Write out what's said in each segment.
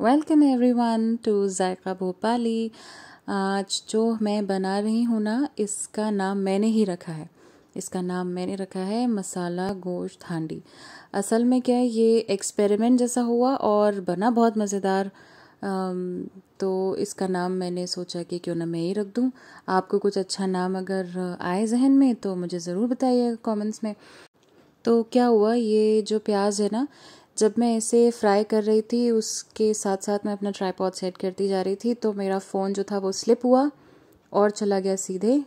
Welcome everyone to Zaika Bhopali आज जो मैं बना रही हूँ ना इसका नाम मैंने ही रखा है इसका नाम मैंने रखा है मसाला गोश्त हांडी असल में क्या है ये एक्सपेरिमेंट जैसा हुआ और बना बहुत मज़ेदार तो इसका नाम मैंने सोचा कि क्यों ना मैं ही रख दूँ आपको कुछ अच्छा नाम अगर आए जहन में तो मुझे ज़रूर बताइएगा कमेंट्स में तो क्या हुआ ये जो प्याज है ना जब मैं इसे फ्राई कर रही थी उसके साथ साथ मैं अपना ट्राईपॉड सेट करती जा रही थी तो मेरा फ़ोन जो था वो स्लिप हुआ और चला गया सीधे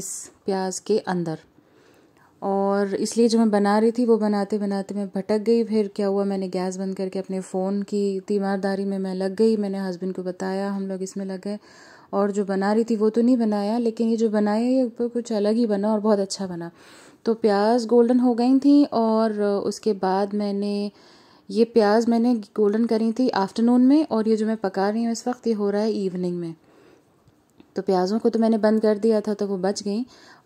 इस प्याज के अंदर और इसलिए जो मैं बना रही थी वो बनाते बनाते मैं भटक गई फिर क्या हुआ मैंने गैस बंद करके अपने फ़ोन की तीमारदारी में मैं लग गई मैंने हस्बैंड को बताया हम लोग इसमें लग गए और जो बना रही थी वो तो नहीं बनाया लेकिन ये जो बनाया ये ऊपर कुछ अलग ही बना और बहुत अच्छा बना तो प्याज गोल्डन हो गई थी और उसके बाद मैंने ये प्याज मैंने गोल्डन करी थी आफ्टरनून में और ये जो मैं पका रही हूँ इस वक्त ये हो रहा है इवनिंग में तो प्याज़ों को तो मैंने बंद कर दिया था तो वो बच गई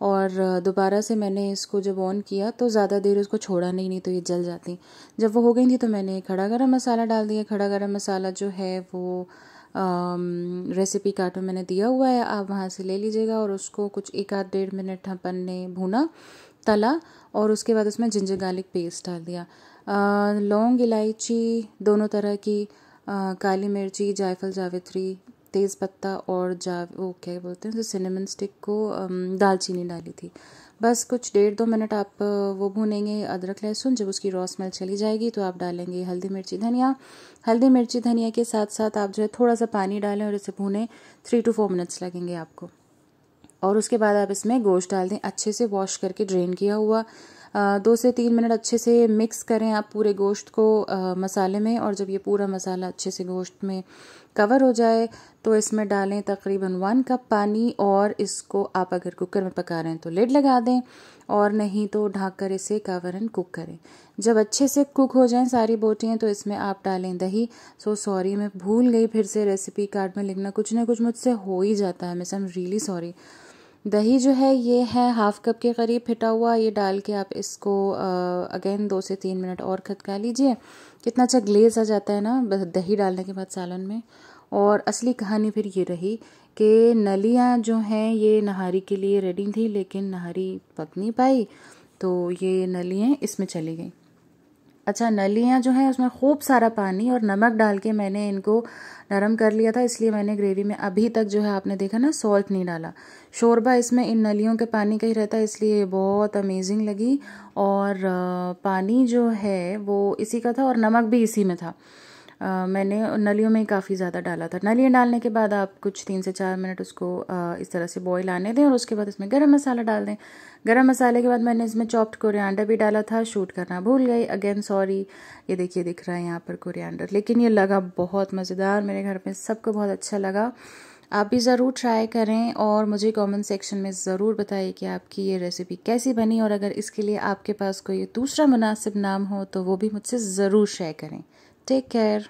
और दोबारा से मैंने इसको जब ऑन किया तो ज़्यादा देर उसको छोड़ा नहीं नहीं तो ये जल जाती जब वो हो गई थी तो मैंने खड़ा गरम मसाला डाल दिया खड़ा गरम मसाला जो है वो रेसिपी कार्ड में मैंने दिया हुआ है आप वहाँ से ले लीजिएगा और उसको कुछ एक आध डेढ़ मिनट अपन हाँ ने भुना तला और उसके बाद उसमें जिंजर गार्लिक पेस्ट डाल दिया लौंग इलायची दोनों तरह की आ, काली मिर्ची जायफल जावित्री तेज़ पत्ता और जा वो क्या बोलते हैं जो सिनेमन स्टिक को दालचीनी डाली थी बस कुछ डेढ़ दो मिनट आप वो भूनेंगे अदरक लहसुन जब उसकी रॉ स्मेल चली जाएगी तो आप डालेंगे हल्दी मिर्ची धनिया हल्दी मिर्ची धनिया के साथ साथ आप जो है थोड़ा सा पानी डालें और इसे भूनें थ्री टू फोर मिनट्स लगेंगे आपको और उसके बाद आप इसमें गोश्त डाल दें अच्छे से वॉश करके ड्रेन किया हुआ दो से तीन मिनट अच्छे से मिक्स करें आप पूरे गोश्त को मसाले में और जब ये पूरा मसाला अच्छे से गोश्त में कवर हो जाए तो इसमें डालें तकरीबन वन कप पानी और इसको आप अगर कुकर में पका रहे हैं तो लिड लगा दें और नहीं तो ढाक कर इसे कवर एंड कुक करें जब अच्छे से कुक हो जाएं सारी बोटियाँ तो इसमें आप डालें दही सो सॉरी मैं भूल गई फिर से रेसिपी कार्ड में लिखना कुछ ना कुछ मुझसे हो ही जाता है मैं सम रियली सॉरी दही जो है ये है हाफ़ कप के करीब फिटा हुआ ये डाल के आप इसको अगेन दो से तीन मिनट और खदका लीजिए कितना अच्छा ग्लेज आ जाता है ना दही डालने के बाद सालन में और असली कहानी फिर ये रही कि नलियाँ जो हैं ये नहारी के लिए रेडी थी लेकिन नहारी पक नहीं पाई तो ये नलियाँ इसमें चली गई अच्छा नलियाँ जो हैं उसमें खूब सारा पानी और नमक डाल के मैंने इनको नरम कर लिया था इसलिए मैंने ग्रेवी में अभी तक जो है आपने देखा ना सॉल्ट नहीं डाला शोरबा इसमें इन नलियों के पानी का ही रहता है इसलिए बहुत अमेजिंग लगी और पानी जो है वो इसी का था और नमक भी इसी में था आ, मैंने नलियों में काफ़ी ज़्यादा डाला था नलियाँ डालने के बाद आप कुछ तीन से चार मिनट उसको आ, इस तरह से बॉयल आने दें और उसके बाद इसमें गरम मसाला डाल दें गरम मसाले के बाद मैंने इसमें चॉप्ड कोरिएंडर भी डाला था शूट करना भूल गई अगेन सॉरी ये देखिए दिख रहा है यहाँ पर कोरिएंडर लेकिन ये लगा बहुत मज़ेदार मेरे घर में सबको बहुत अच्छा लगा आप भी ज़रूर ट्राई करें और मुझे कमेंट सेक्शन में ज़रूर बताइए कि आपकी ये रेसिपी कैसी बनी और अगर इसके लिए आपके पास कोई दूसरा मुनासिब नाम हो तो वो भी मुझसे ज़रूर शेयर करें Take care.